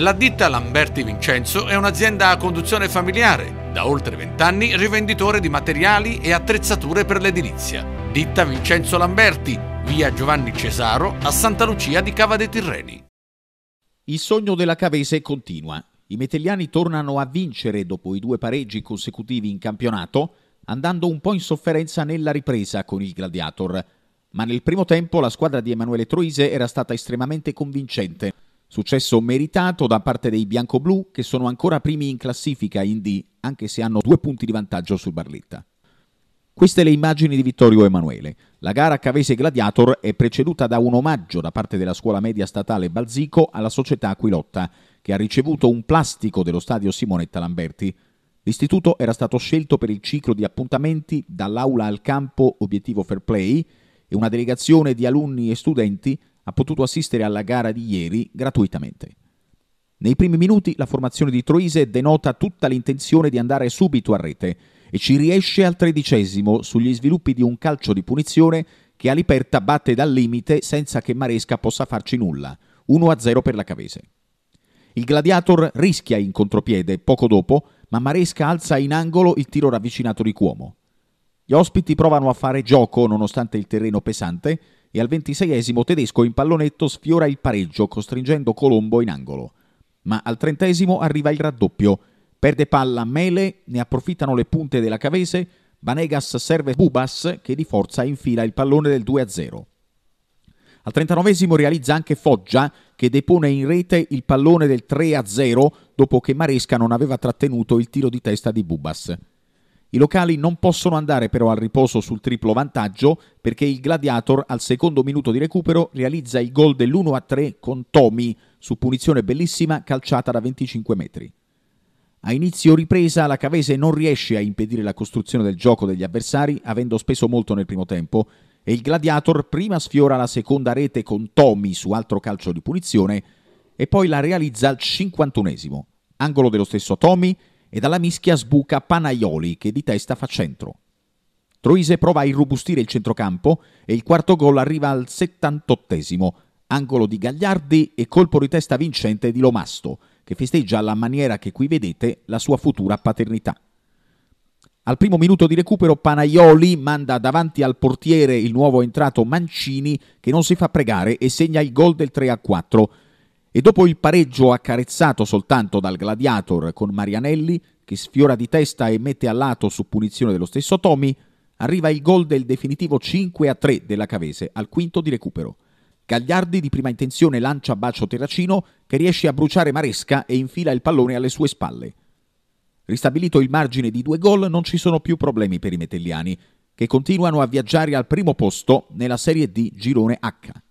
La ditta Lamberti Vincenzo è un'azienda a conduzione familiare, da oltre vent'anni rivenditore di materiali e attrezzature per l'edilizia. Ditta Vincenzo Lamberti, via Giovanni Cesaro a Santa Lucia di Cava dei Tirreni. Il sogno della Cavese continua. I metelliani tornano a vincere dopo i due pareggi consecutivi in campionato, andando un po' in sofferenza nella ripresa con il Gladiator. Ma nel primo tempo la squadra di Emanuele Troise era stata estremamente convincente. Successo meritato da parte dei bianco-blu che sono ancora primi in classifica in D, anche se hanno due punti di vantaggio sul Barletta. Queste le immagini di Vittorio Emanuele. La gara Cavese Gladiator è preceduta da un omaggio da parte della scuola media statale Balzico alla società Aquilotta, che ha ricevuto un plastico dello stadio Simonetta Lamberti. L'istituto era stato scelto per il ciclo di appuntamenti dall'aula al campo obiettivo fair play e una delegazione di alunni e studenti ha potuto assistere alla gara di ieri gratuitamente. Nei primi minuti la formazione di Troise denota tutta l'intenzione di andare subito a rete e ci riesce al tredicesimo sugli sviluppi di un calcio di punizione che Aliperta batte dal limite senza che Maresca possa farci nulla. 1-0 per la Cavese. Il Gladiator rischia in contropiede poco dopo, ma Maresca alza in angolo il tiro ravvicinato di Cuomo. Gli ospiti provano a fare gioco nonostante il terreno pesante e al 26esimo tedesco in pallonetto sfiora il pareggio costringendo Colombo in angolo. Ma al trentesimo arriva il raddoppio. Perde palla Mele, ne approfittano le punte della Cavese, Banegas serve Bubas che di forza infila il pallone del 2-0. Al 39 realizza anche Foggia che depone in rete il pallone del 3-0 dopo che Maresca non aveva trattenuto il tiro di testa di Bubas. I locali non possono andare però al riposo sul triplo vantaggio perché il Gladiator al secondo minuto di recupero realizza il gol dell'1-3 con Tomi su punizione bellissima calciata da 25 metri. A inizio ripresa la Cavese non riesce a impedire la costruzione del gioco degli avversari avendo speso molto nel primo tempo e il Gladiator prima sfiora la seconda rete con Tomi su altro calcio di punizione e poi la realizza al 51 angolo dello stesso Tomi e dalla mischia sbuca Panaioli che di testa fa centro. Troise prova a irrobustire il centrocampo e il quarto gol arriva al 78 angolo di Gagliardi e colpo di testa vincente di Lomasto, che festeggia alla maniera che qui vedete la sua futura paternità. Al primo minuto di recupero Panaioli manda davanti al portiere il nuovo entrato Mancini che non si fa pregare e segna il gol del 3 a 4 e dopo il pareggio accarezzato soltanto dal Gladiator con Marianelli, che sfiora di testa e mette a lato su punizione dello stesso Tommy, arriva il gol del definitivo 5 3 della Cavese al quinto di recupero. Gagliardi di prima intenzione lancia bacio Terracino che riesce a bruciare Maresca e infila il pallone alle sue spalle. Ristabilito il margine di due gol non ci sono più problemi per i metelliani, che continuano a viaggiare al primo posto nella Serie D Girone H.